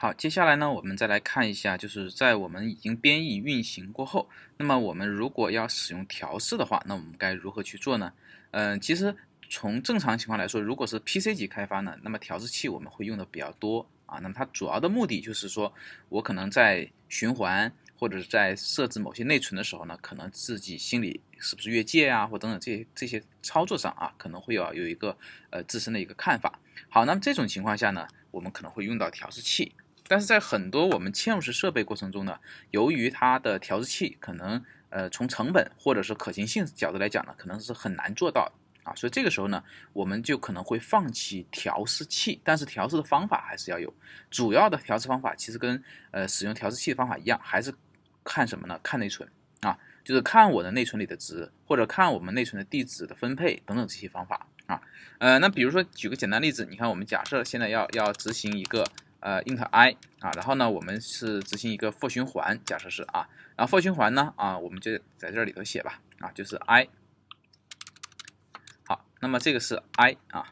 好，接下来呢，我们再来看一下，就是在我们已经编译运行过后，那么我们如果要使用调试的话，那我们该如何去做呢？嗯，其实从正常情况来说，如果是 PC 级开发呢，那么调试器我们会用的比较多啊。那么它主要的目的就是说，我可能在循环或者是在设置某些内存的时候呢，可能自己心里是不是越界啊，或等等这些这些操作上啊，可能会有有一个呃自身的一个看法。好，那么这种情况下呢，我们可能会用到调试器。但是在很多我们嵌入式设备过程中呢，由于它的调制器可能呃从成本或者是可行性角度来讲呢，可能是很难做到啊，所以这个时候呢，我们就可能会放弃调试器，但是调试的方法还是要有。主要的调试方法其实跟呃使用调制器的方法一样，还是看什么呢？看内存啊，就是看我的内存里的值，或者看我们内存的地址的分配等等这些方法啊。呃，那比如说举个简单例子，你看我们假设现在要要执行一个。呃，int i 啊，然后呢，我们是执行一个 for 循环，假设是啊，然后 for 循环呢，啊，我们就在这里头写吧，啊，就是 i，好，那么这个是 i 啊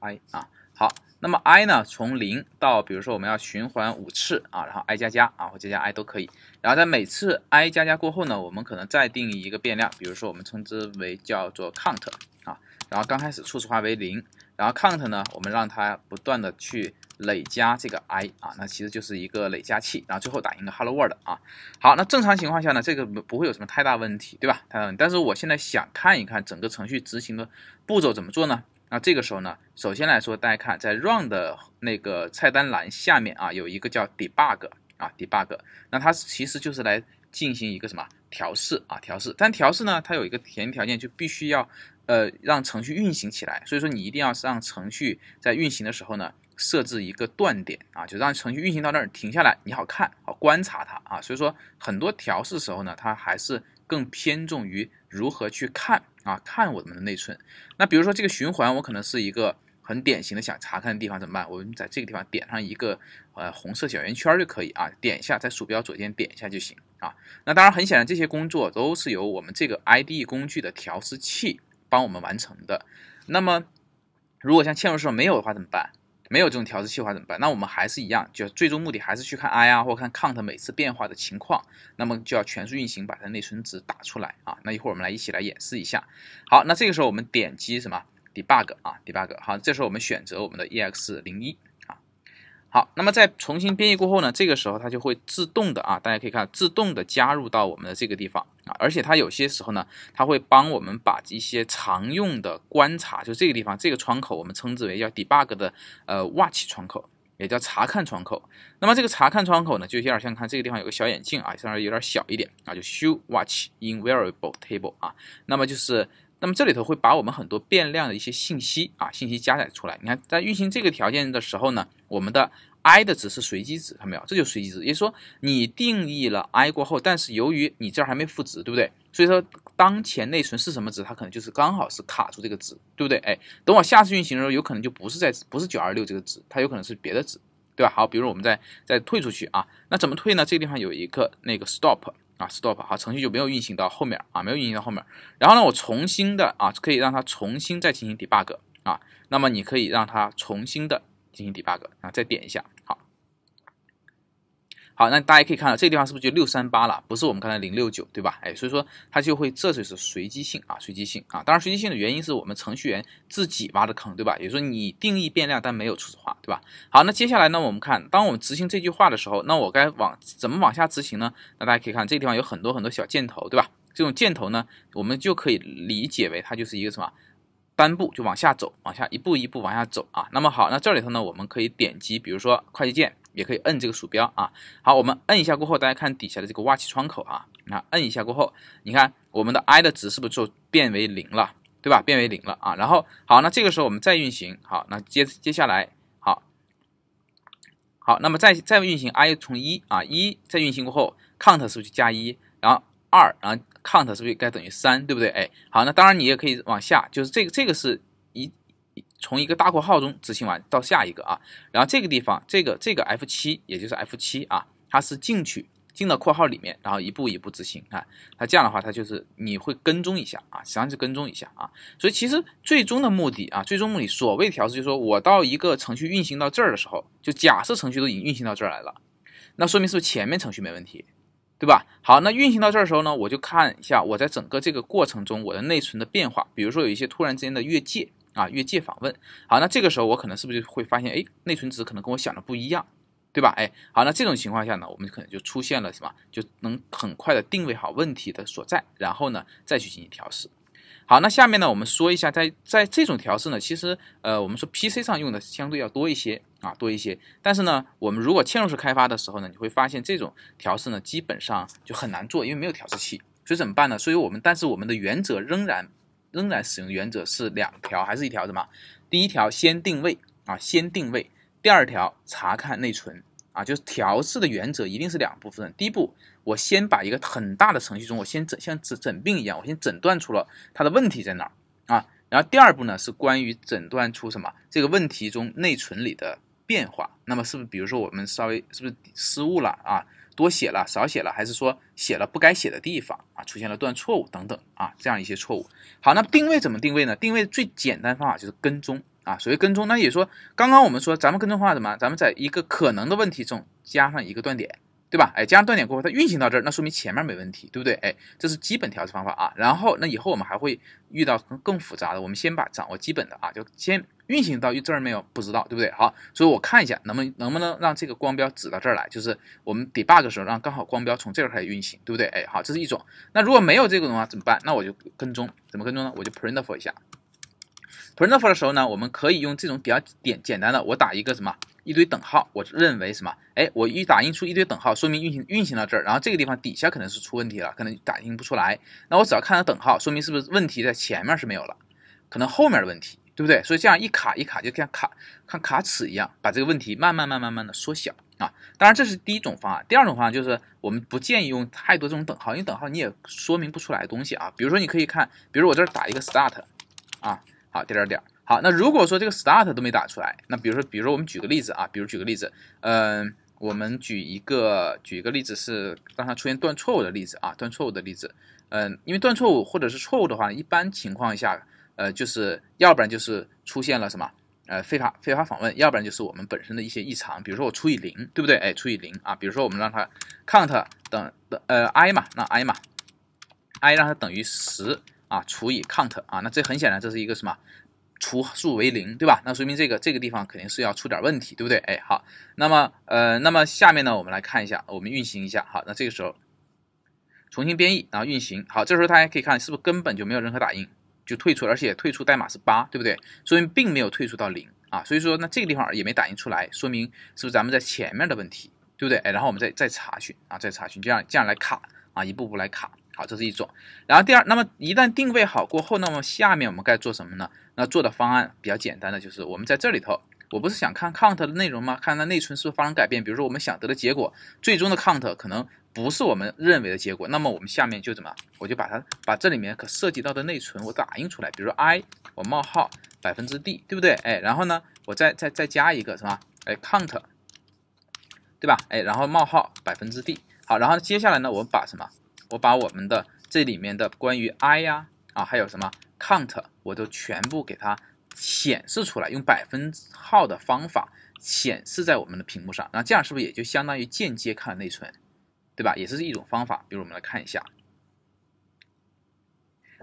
，i 啊，好，那么 i 呢，从零到，比如说我们要循环五次啊，然后 i 加加啊，或加加 i 都可以，然后在每次 i 加加过后呢，我们可能再定义一个变量，比如说我们称之为叫做 count 啊，然后刚开始初始化为零，然后 count 呢，我们让它不断的去。累加这个 i 啊，那其实就是一个累加器，然后最后打印个 hello world 啊。好，那正常情况下呢，这个不会有什么太大问题，对吧？但是我现在想看一看整个程序执行的步骤怎么做呢？那这个时候呢，首先来说，大家看在 run 的那个菜单栏下面啊，有一个叫 debug 啊 debug，那它其实就是来。进行一个什么调试啊？调试，但调试呢，它有一个前提条件，就必须要呃让程序运行起来。所以说你一定要让程序在运行的时候呢，设置一个断点啊，就让程序运行到那儿停下来，你好看好观察它啊。所以说很多调试时候呢，它还是更偏重于如何去看啊，看我们的内存。那比如说这个循环，我可能是一个很典型的想查看的地方，怎么办？我们在这个地方点上一个呃红色小圆圈就可以啊，点一下，在鼠标左键点一下就行。啊，那当然很显然，这些工作都是由我们这个 IDE 工具的调试器帮我们完成的。那么，如果像嵌入式没有的话怎么办？没有这种调试器的话怎么办？那我们还是一样，就最终目的还是去看 i 啊，或看 count 每次变化的情况。那么就要全速运行，把它内存值打出来啊。那一会儿我们来一起来演示一下。好，那这个时候我们点击什么？Debug 啊，Debug。好，这时候我们选择我们的 EX01。好，那么在重新编译过后呢，这个时候它就会自动的啊，大家可以看自动的加入到我们的这个地方啊，而且它有些时候呢，它会帮我们把一些常用的观察，就这个地方这个窗口，我们称之为叫 debug 的呃 watch 窗口，也叫查看窗口。那么这个查看窗口呢，就有点像看这个地方有个小眼镜啊，虽然有点小一点啊，就 show watch in variable table 啊，那么就是。那么这里头会把我们很多变量的一些信息啊信息加载出来。你看，在运行这个条件的时候呢，我们的 i 的值是随机值，看到没有？这就是随机值。也就是说，你定义了 i 过后，但是由于你这儿还没赋值，对不对？所以说当前内存是什么值，它可能就是刚好是卡住这个值，对不对？哎，等我下次运行的时候，有可能就不是在不是九二六这个值，它有可能是别的值，对吧？好，比如我们再再退出去啊，那怎么退呢？这个地方有一个那个 stop。啊，stop，好，程序就没有运行到后面啊，没有运行到后面。然后呢，我重新的啊，可以让它重新再进行 debug 啊。那么你可以让它重新的进行 debug 啊，再点一下，好。好，那大家可以看到，这个地方是不是就六三八了？不是，我们刚才零六九，对吧？哎，所以说它就会，这就是随机性啊，随机性啊。当然，随机性的原因是我们程序员自己挖的坑，对吧？就是说你定义变量但没有初始化，对吧？好，那接下来呢，我们看，当我们执行这句话的时候，那我该往怎么往下执行呢？那大家可以看这地方有很多很多小箭头，对吧？这种箭头呢，我们就可以理解为它就是一个什么单步，就往下走，往下一步一步往下走啊。那么好，那这里头呢，我们可以点击，比如说快捷键。也可以摁这个鼠标啊，好，我们摁一下过后，大家看底下的这个 watch 窗口啊，那摁一下过后，你看我们的 i 的值是不是就变为零了，对吧？变为零了啊，然后好，那这个时候我们再运行，好，那接接下来，好好，那么再再运行 i 从一啊一再运行过后，count 是不是就加一，然后二，然后 count 是不是该等于三，对不对？哎，好，那当然你也可以往下，就是这个这个是一。从一个大括号中执行完到下一个啊，然后这个地方，这个这个 F7 也就是 F7 啊，它是进去进到括号里面，然后一步一步执行啊，它这样的话，它就是你会跟踪一下啊，详细跟踪一下啊，所以其实最终的目的啊，最终目的所谓调试，就是说我到一个程序运行到这儿的时候，就假设程序都已经运行到这儿来了，那说明是前面程序没问题，对吧？好，那运行到这儿的时候呢，我就看一下我在整个这个过程中我的内存的变化，比如说有一些突然之间的越界。啊，越界访问。好，那这个时候我可能是不是就会发现，哎，内存值可能跟我想的不一样，对吧？哎，好，那这种情况下呢，我们可能就出现了什么，就能很快的定位好问题的所在，然后呢，再去进行调试。好，那下面呢，我们说一下，在在这种调试呢，其实呃，我们说 PC 上用的相对要多一些啊，多一些。但是呢，我们如果嵌入式开发的时候呢，你会发现这种调试呢，基本上就很难做，因为没有调试器。所以怎么办呢？所以我们，但是我们的原则仍然。仍然使用原则是两条还是一条什么？第一条先定位啊，先定位；第二条查看内存啊，就是调试的原则一定是两部分。第一步，我先把一个很大的程序中，我先诊像诊诊病一样，我先诊断出了它的问题在哪儿啊。然后第二步呢，是关于诊断出什么这个问题中内存里的变化。那么是不是比如说我们稍微是不是失误了啊？多写了，少写了，还是说写了不该写的地方啊？出现了断错误等等啊，这样一些错误。好，那定位怎么定位呢？定位最简单方法就是跟踪啊。所谓跟踪，那也说刚刚我们说咱们跟踪方法怎么？咱们在一个可能的问题中加上一个断点。对吧？哎，加上断点过后，它运行到这儿，那说明前面没问题，对不对？哎，这是基本调试方法啊。然后，那以后我们还会遇到更更复杂的，我们先把掌握基本的啊，就先运行到这儿没有？不知道，对不对？好，所以我看一下能不能不能让这个光标指到这儿来，就是我们 debug 的时候让刚好光标从这儿开始运行，对不对？哎，好，这是一种。那如果没有这个的话怎么办？那我就跟踪，怎么跟踪呢？我就 print for 一下。print for 的时候呢，我们可以用这种比较简简单的，我打一个什么？一堆等号，我认为什么？哎，我一打印出一堆等号，说明运行运行到这儿，然后这个地方底下可能是出问题了，可能打印不出来。那我只要看到等号，说明是不是问题在前面是没有了，可能后面的问题，对不对？所以这样一卡一卡，就像卡看卡尺一样，把这个问题慢慢慢慢慢的缩小啊。当然，这是第一种方案。第二种方案就是我们不建议用太多这种等号，因为等号你也说明不出来的东西啊。比如说你可以看，比如我这儿打一个 start，啊，好，点点点。好，那如果说这个 start 都没打出来，那比如说，比如说我们举个例子啊，比如举个例子，嗯，我们举一个举一个例子是让它出现断错误的例子啊，断错误的例子。嗯，因为断错误或者是错误的话，一般情况下，呃，就是要不然就是出现了什么，呃，非法非法访问，要不然就是我们本身的一些异常，比如说我除以零，对不对？哎，除以零啊，比如说我们让它 count 等等呃 i 嘛，那 i 嘛，i 让它等于十啊，除以 count 啊，那这很显然这是一个什么？除数为零，对吧？那说明这个这个地方肯定是要出点问题，对不对？哎，好，那么呃，那么下面呢，我们来看一下，我们运行一下，好，那这个时候重新编译，然后运行，好，这时候大家可以看是不是根本就没有任何打印，就退出，而且退出代码是八，对不对？说明并没有退出到零啊，所以说那这个地方也没打印出来，说明是不是咱们在前面的问题，对不对？哎，然后我们再再查询啊，再查询，这样这样来卡啊，一步步来卡。好，这是一种。然后第二，那么一旦定位好过后，那么下面我们该做什么呢？那做的方案比较简单的就是，我们在这里头，我不是想看 count 的内容吗？看它内存是不是发生改变。比如说我们想得的结果，最终的 count 可能不是我们认为的结果。那么我们下面就怎么？我就把它把这里面可涉及到的内存我打印出来。比如 i 我冒号百分之 d 对不对？哎，然后呢，我再再再加一个什么？哎 count 对吧？哎，然后冒号百分之 d 好。然后接下来呢，我把什么？我把我们的这里面的关于 i 呀，啊，还有什么 count，我都全部给它显示出来，用百分号的方法显示在我们的屏幕上，那这样是不是也就相当于间接看内存，对吧？也是一种方法。比如我们来看一下，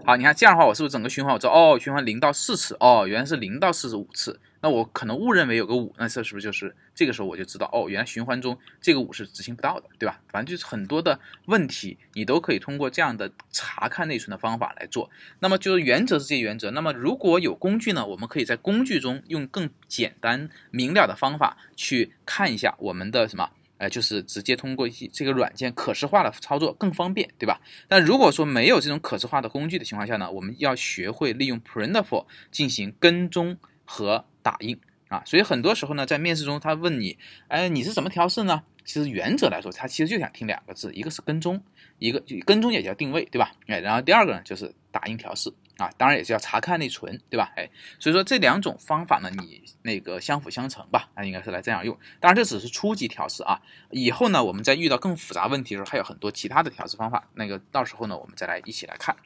好，你看这样的话，我是不是整个循环，我做哦，循环零到四次，哦，原来是零到四十五次。那我可能误认为有个五，那这是不是就是这个时候我就知道哦，原来循环中这个五是执行不到的，对吧？反正就是很多的问题，你都可以通过这样的查看内存的方法来做。那么就是原则是这些原则。那么如果有工具呢，我们可以在工具中用更简单明了的方法去看一下我们的什么，呃，就是直接通过一些这个软件可视化的操作更方便，对吧？那如果说没有这种可视化的工具的情况下呢，我们要学会利用 p r i n t f u l 进行跟踪和。打印啊，所以很多时候呢，在面试中他问你，哎，你是怎么调试呢？其实原则来说，他其实就想听两个字，一个是跟踪，一个就跟踪也叫定位，对吧？哎，然后第二个呢，就是打印调试啊，当然也是要查看内存，对吧？哎，所以说这两种方法呢，你那个相辅相成吧，那应该是来这样用。当然这只是初级调试啊，以后呢，我们在遇到更复杂问题的时候，还有很多其他的调试方法，那个到时候呢，我们再来一起来看。